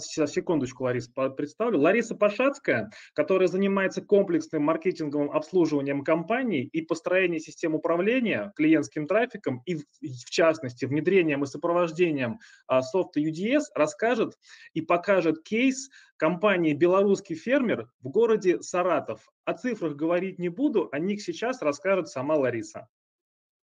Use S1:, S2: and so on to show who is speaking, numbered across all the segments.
S1: сейчас секундочку, Лариса представлю. Лариса Пашацкая, которая занимается комплексным маркетинговым обслуживанием компаний и построением систем управления клиентским трафиком и, в частности, внедрением и сопровождением а, софта UDS, расскажет и покажет кейс компании «Белорусский фермер» в городе Саратов. О цифрах говорить не буду, о них сейчас расскажет сама Лариса.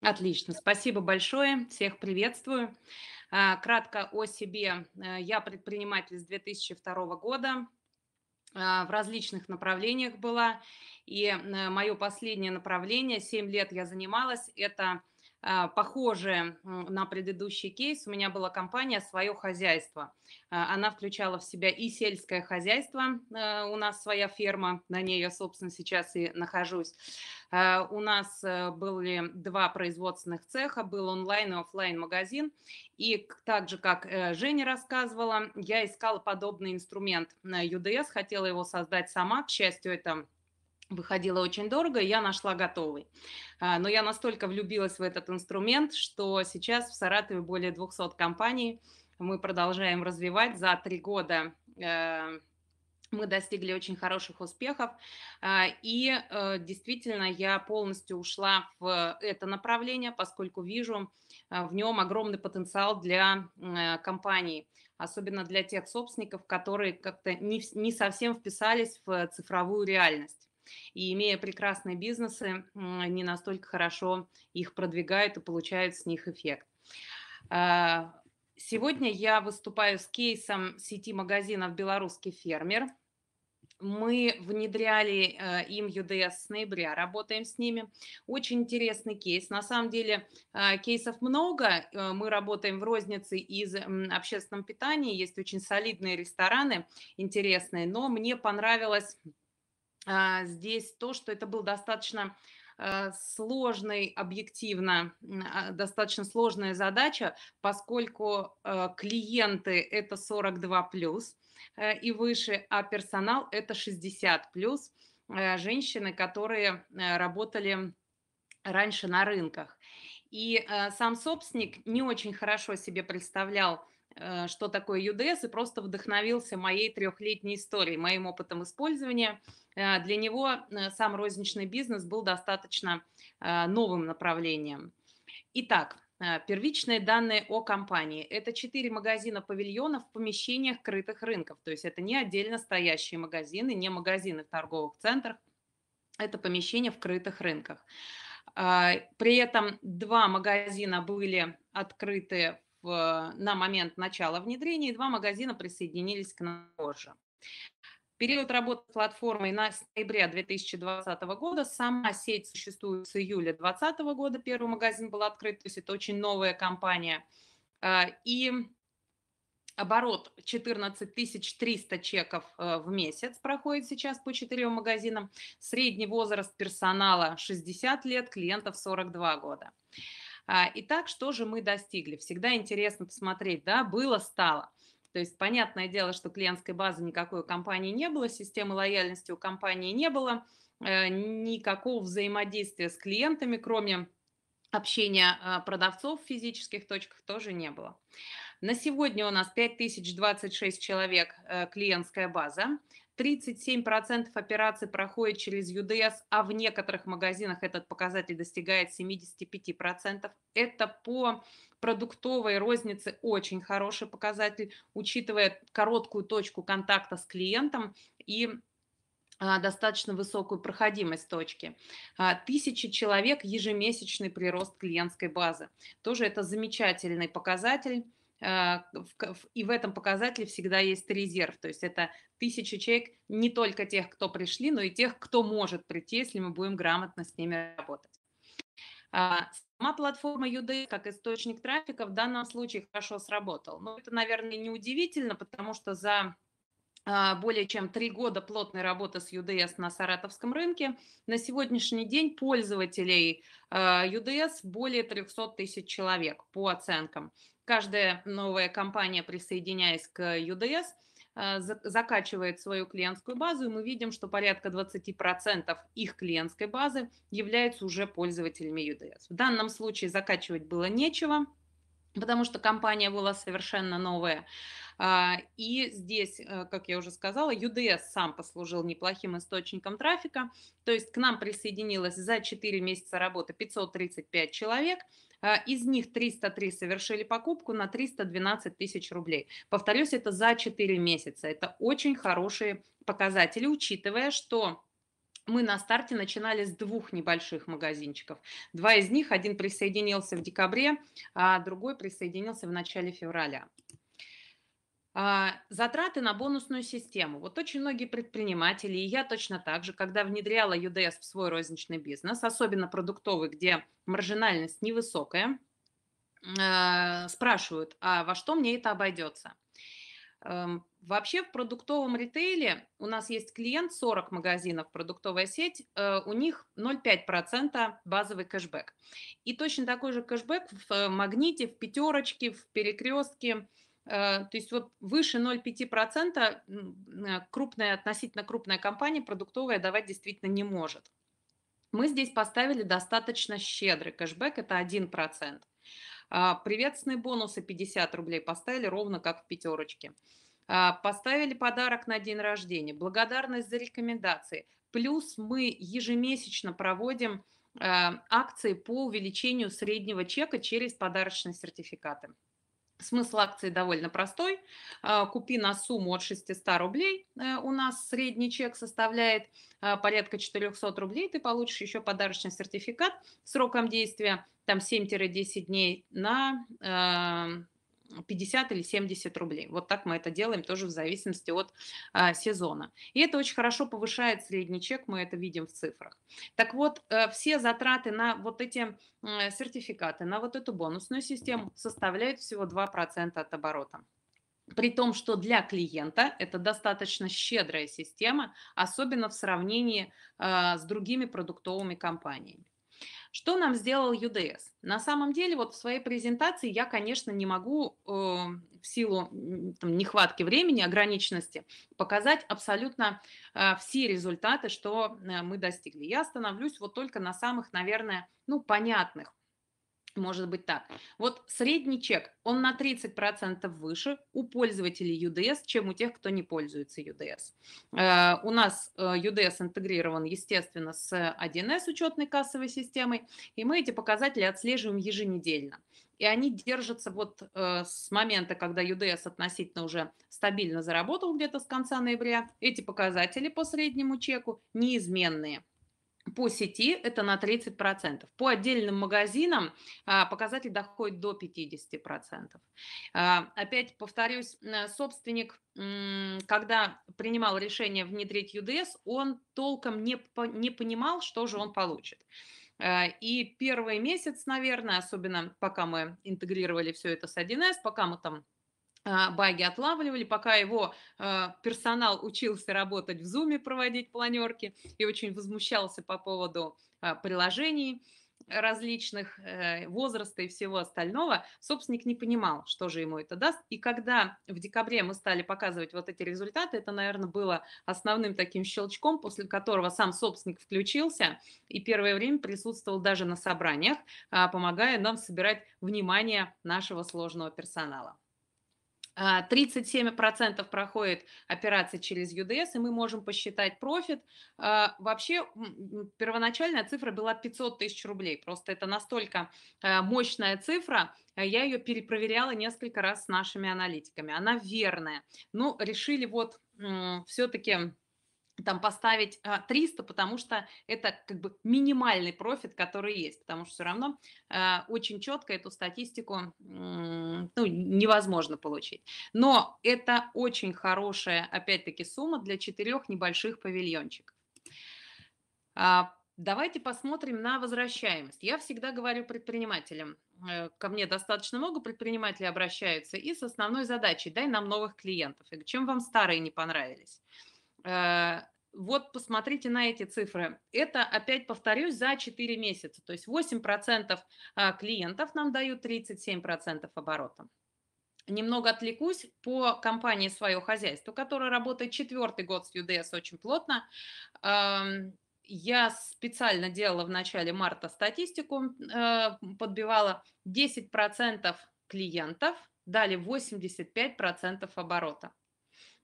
S1: Отлично, спасибо большое, всех приветствую. А, кратко о себе. Э, я предприниматель с 2002 года, а, в различных направлениях была, и э, мое последнее направление, 7 лет я занималась, это а, похожее на предыдущий кейс. У меня была компания «Свое хозяйство». А, она включала в себя и сельское хозяйство. Э, у нас своя ферма, на ней я, собственно, сейчас и нахожусь. А, у нас э, были два производственных цеха, был онлайн и офлайн магазин. И так же, как э, Женя рассказывала, я искала подобный инструмент на UDS, хотела его создать сама. К счастью, это выходила очень дорого, и я нашла готовый. А, но я настолько влюбилась в этот инструмент, что сейчас в Саратове более 200 компаний. Мы продолжаем развивать. За три года э, мы достигли очень хороших успехов. А, и э, действительно, я полностью ушла в это направление, поскольку вижу э, в нем огромный потенциал для компаний, особенно для тех собственников, которые как-то не, не совсем вписались в цифровую реальность и имея прекрасные бизнесы, не настолько хорошо их продвигают и получают с них эффект. А, сегодня я выступаю с кейсом сети магазинов «Белорусский фермер». Мы внедряли э, им UDS с ноября, работаем с ними. Очень интересный кейс. На самом деле э, кейсов много. Э, мы работаем в рознице и в общественном питании. Есть очень солидные рестораны, интересные. Но мне понравилось а, здесь то, что это был достаточно э, сложный, объективно, а, достаточно сложная задача, поскольку э, клиенты – это 42 плюс э, и выше, а персонал – это 60 плюс женщины, которые работали раньше на рынках. И сам собственник не очень хорошо себе представлял, Э, что такое UDS, и просто вдохновился моей трехлетней историей, моим опытом использования. Э, для него э, сам розничный бизнес был достаточно новым направлением. Итак, первичные данные о компании. Это четыре магазина павильонов в помещениях крытых рынков. То есть это не отдельно стоящие магазины, не магазины в торговых центрах. Это помещения в крытых рынках. При этом два магазина были открыты в, на момент начала внедрения, и два магазина присоединились к нам позже. Период работы платформы на с ноября 2020 года. Сама сеть существует с июля 2020 года. Первый магазин был открыт, то есть это очень новая компания. А, и оборот 14 300 чеков э, в месяц проходит сейчас по четырем магазинам. Средний возраст персонала 60 лет, клиентов 42 года. А, Итак, что же мы достигли? Всегда интересно посмотреть, да, было, стало. То есть понятное дело, что клиентской базы никакой у компании не было, системы лояльности у компании не было, э, никакого взаимодействия с клиентами, кроме общения а, продавцов в физических точках тоже не было. На сегодня у нас 5026 человек э, клиентская база. 37% операций проходит через ЮДС, а в некоторых магазинах этот показатель достигает 75%. Это по продуктовой рознице очень хороший показатель, учитывая короткую точку контакта с клиентом и а, достаточно высокую проходимость точки. А, тысячи человек ежемесячный прирост клиентской базы. Тоже это замечательный показатель. А, и в этом показателе всегда есть резерв, то есть это тысяча человек не только тех, кто пришли, но и тех, кто может прийти, если мы будем грамотно с ними работать. А, сама платформа UDA как источник трафика в данном случае хорошо сработал. Но это, наверное, не удивительно, потому что за а, более чем три года плотной работы с UDS на саратовском рынке. На сегодняшний день пользователей UDS более 300 тысяч человек по оценкам каждая новая компания, присоединяясь к UDS, э, закачивает свою клиентскую базу, и мы видим, что порядка 20% их клиентской базы являются уже пользователями UDS. В данном случае закачивать было нечего, потому что компания была совершенно новая. А, и здесь, э, как я уже сказала, UDS сам послужил неплохим источником трафика, то есть к нам присоединилось за 4 месяца работы 535 человек – Э, из них 303 совершили покупку на 312 тысяч рублей. Повторюсь, это за 4 месяца. Это очень хорошие показатели, учитывая, что мы на старте начинали с двух небольших магазинчиков. Два из них, один присоединился в декабре, а другой присоединился в начале февраля. А, затраты на бонусную систему. Вот очень многие предприниматели, и я точно так же, когда внедряла UDS в свой розничный бизнес, особенно продуктовый, где маржинальность невысокая, а, спрашивают, а во что мне это обойдется? Эм, вообще в продуктовом ритейле у нас есть клиент, 40 магазинов, продуктовая сеть, э, у них 0,5% базовый кэшбэк. И точно такой же кэшбэк в э, магните, в пятерочке, в перекрестке, Э, то есть вот выше 0,5% э, крупная, относительно крупная компания продуктовая давать действительно не может. Мы здесь поставили достаточно щедрый кэшбэк, это 1%. А, приветственные бонусы 50 рублей поставили, ровно как в пятерочке. А, поставили подарок на день рождения, благодарность за рекомендации. Плюс мы ежемесячно проводим э, акции по увеличению среднего чека через подарочные сертификаты. Смысл акции довольно простой. А, купи на сумму от 600 рублей. Э, у нас средний чек составляет а, порядка 400 рублей. Ты получишь еще подарочный сертификат сроком действия там 7-10 дней на эм, 50 или 70 рублей. Вот так мы это делаем тоже в зависимости от а, сезона. И это очень хорошо повышает средний чек, мы это видим в цифрах. Так вот, а, все затраты на вот эти а, сертификаты, на вот эту бонусную систему составляют всего 2% от оборота. При том, что для клиента это достаточно щедрая система, особенно в сравнении э, с другими продуктовыми компаниями. Что нам сделал UDS? На самом деле, вот в своей презентации я, конечно, не могу э, в силу там, нехватки времени, ограниченности, показать абсолютно э, все результаты, что э, мы достигли. Я остановлюсь вот только на самых, наверное, ну, понятных может быть так. Вот средний чек, он на 30% выше у пользователей UDS, чем у тех, кто не пользуется UDS. Э, у нас UDS э, интегрирован, естественно, с 1С учетной кассовой системой, и мы эти показатели отслеживаем еженедельно. И они держатся вот э, с момента, когда UDS относительно уже стабильно заработал где-то с конца ноября. Эти показатели по среднему чеку неизменные по сети это на 30%. По отдельным магазинам а, показатель доходит до 50%. А, опять повторюсь, э, собственник, когда принимал решение внедрить UDS, он толком не, не понимал, что же он получит. А, и первый месяц, наверное, особенно пока мы интегрировали все это с 1С, пока мы там а, баги отлавливали, пока его а, персонал учился работать в зуме проводить планерки и очень возмущался по поводу а, приложений различных, э, возраста и всего остального, собственник не понимал, что же ему это даст. И когда в декабре мы стали показывать вот эти результаты, это, наверное, было основным таким щелчком, после которого сам собственник включился и первое время присутствовал даже на собраниях, помогая нам собирать внимание нашего сложного персонала. 37% а, проходит операции через UDS, и мы можем посчитать профит. А, вообще, первоначальная цифра была 500 тысяч рублей. Просто это настолько а, мощная цифра, я ее перепроверяла несколько раз с нашими аналитиками. Она верная. Ну, решили вот все-таки там поставить 300, а, потому что это как бы минимальный профит, который есть, потому что все равно э, очень четко эту статистику э, ну, невозможно получить. Но это очень хорошая, опять-таки, сумма для четырех небольших павильончиков. А, давайте посмотрим на возвращаемость. Я всегда говорю предпринимателям, э, ко мне достаточно много предпринимателей обращаются и с основной задачей «дай нам новых клиентов». И чем вам старые не понравились? Э, вот посмотрите на эти цифры. Это, опять повторюсь, за 4 месяца. То есть 8% а, клиентов нам дают 37% оборота. Немного отвлекусь по компании «Свое хозяйство», которая работает четвертый год с UDS очень плотно. Эм, я специально делала в начале марта статистику, э, подбивала 10% клиентов дали 85% оборота.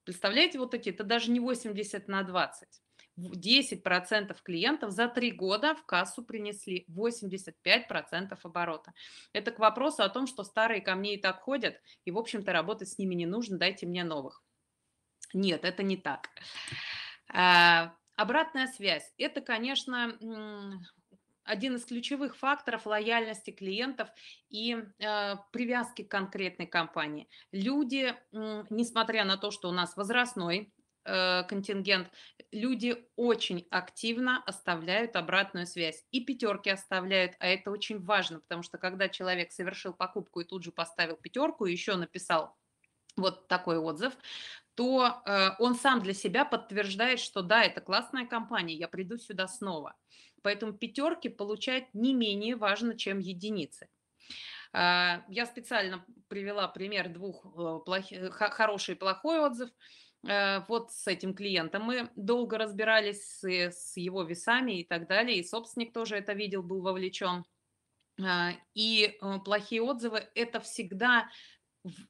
S1: Представляете, вот такие, это даже не 80 на 20. 10% клиентов за три года в кассу принесли 85% оборота. Это к вопросу о том, что старые ко мне и так ходят, и, в общем-то, работать с ними не нужно, дайте мне новых. Нет, это не так. А, обратная связь. Это, конечно, один из ключевых факторов лояльности клиентов и э, привязки к конкретной компании. Люди, э, несмотря на то, что у нас возрастной э, контингент, люди очень активно оставляют обратную связь. И пятерки оставляют, а это очень важно, потому что когда человек совершил покупку и тут же поставил пятерку, и еще написал вот такой отзыв, то э, он сам для себя подтверждает, что да, это классная компания, я приду сюда снова. Поэтому пятерки получать не менее важно, чем единицы. А, я специально привела пример двух э, плохих, э, хороший и плохой отзыв. Э, вот с этим клиентом мы долго разбирались с его весами и так далее, и собственник тоже это видел, был вовлечен. А, и плохие отзывы – это всегда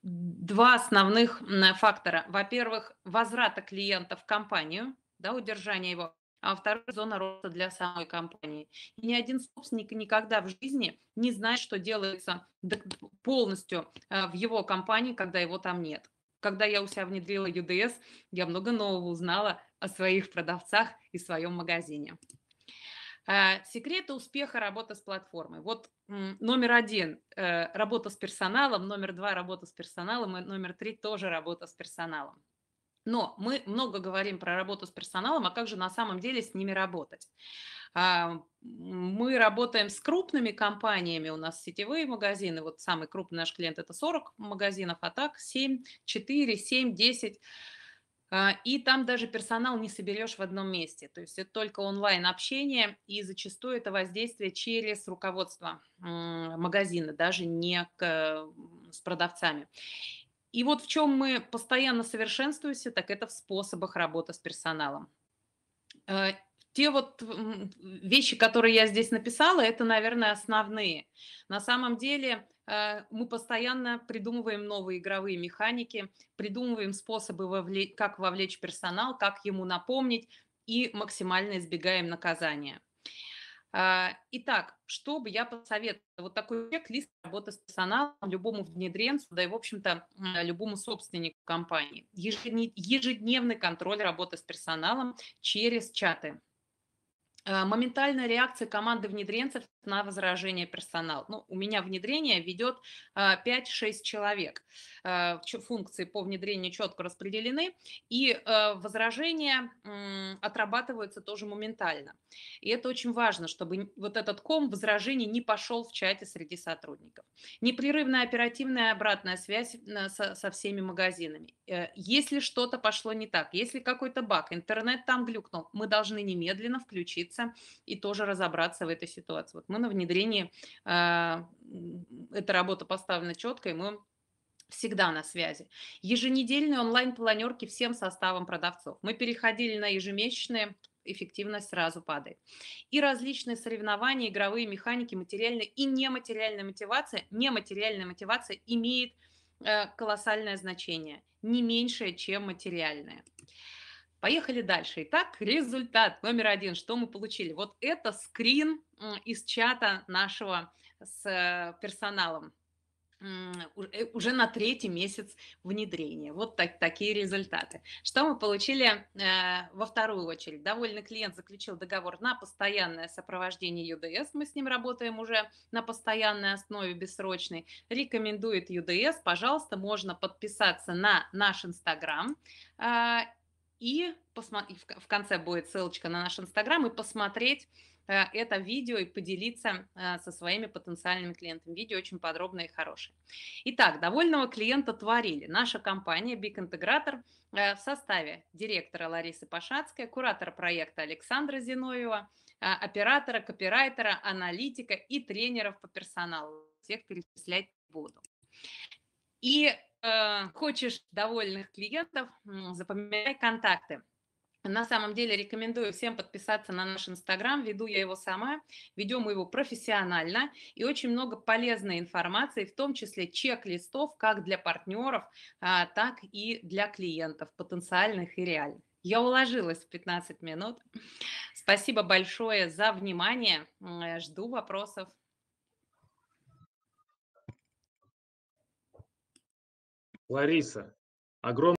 S1: два основных фактора. Во-первых, возврата клиента в компанию, да, удержание его а второй – зона роста для самой компании. И ни один собственник никогда в жизни не знает, что делается полностью э, в его компании, когда его там нет. Когда я у себя внедрила UDS, я много нового узнала о своих продавцах и своем магазине. Э, секреты успеха работы с платформой. Вот номер один э, – работа с персоналом, номер два – работа с персоналом, и номер три – тоже работа с персоналом. Но мы много говорим про работу с персоналом, а как же на самом деле с ними работать? А, мы работаем с крупными компаниями, у нас сетевые магазины, вот самый крупный наш клиент это 40 магазинов, а так 7, 4, 7, 10. И там даже персонал не соберешь в одном месте. То есть это только онлайн-общение, и зачастую это воздействие через руководство магазина, даже не к, с продавцами. И вот в чем мы постоянно совершенствуемся, так это в способах работы с персоналом. Э, те вот вещи, которые я здесь написала, это, наверное, основные. На самом деле э, мы постоянно придумываем новые игровые механики, придумываем способы, вовлечь, как вовлечь персонал, как ему напомнить и максимально избегаем наказания. А, итак, что бы я посоветовала? Вот такой чек-лист работы с персоналом любому внедренцу, да и, в общем-то, любому собственнику компании. Ежедневный контроль работы с персоналом через чаты. Э, моментальная реакция команды внедренцев на возражение персонала. Ну, у меня внедрение ведет 5-6 а, человек. Э, функции по внедрению четко распределены, и э, возражения отрабатываются тоже моментально. И это очень важно, чтобы вот этот ком возражений не пошел в чате среди сотрудников. Непрерывная оперативная обратная связь со всеми магазинами. Э, если что-то пошло не так, если какой-то баг, интернет там глюкнул, мы должны немедленно включиться и тоже разобраться в этой ситуации. Вот мы на внедрении, э, эта работа поставлена четко, и мы всегда на связи. Еженедельные онлайн-планерки всем составом продавцов. Мы переходили на ежемесячные, эффективность сразу падает. И различные соревнования, игровые механики, материальная и нематериальная мотивация. Нематериальная мотивация имеет – Э, колоссальное значение, не меньшее, чем материальное. Поехали дальше. Итак, результат номер один, что мы получили. Вот это скрин из чата нашего с э, персоналом Э, уже на третий месяц внедрения. Вот так, такие результаты. Что мы получили э, во вторую очередь? Довольный клиент заключил договор на постоянное сопровождение ЮДС. Мы с ним работаем уже на постоянной основе, бессрочной. Рекомендует ЮДС. Пожалуйста, можно подписаться на наш Инстаграм э, и, посмо... в конце будет ссылочка на наш Инстаграм, и посмотреть э, это видео и поделиться э, со своими потенциальными клиентами. Видео очень подробное и хорошее. Итак, довольного клиента творили. Наша компания Big Integrator э, в составе директора Ларисы Пашацкой, куратора проекта Александра Зиновьева, оператора, копирайтера, аналитика и тренеров по персоналу. Всех перечислять буду. И Э, хочешь довольных клиентов, запоминай контакты. На самом деле рекомендую всем подписаться на наш Инстаграм. Веду я его сама, ведем его профессионально. И очень много полезной информации, в том числе чек-листов как для партнеров, а, так и для клиентов, потенциальных и реальных. Я уложилась в 15 минут. Спасибо большое за внимание. Э, жду вопросов. Лариса, огромное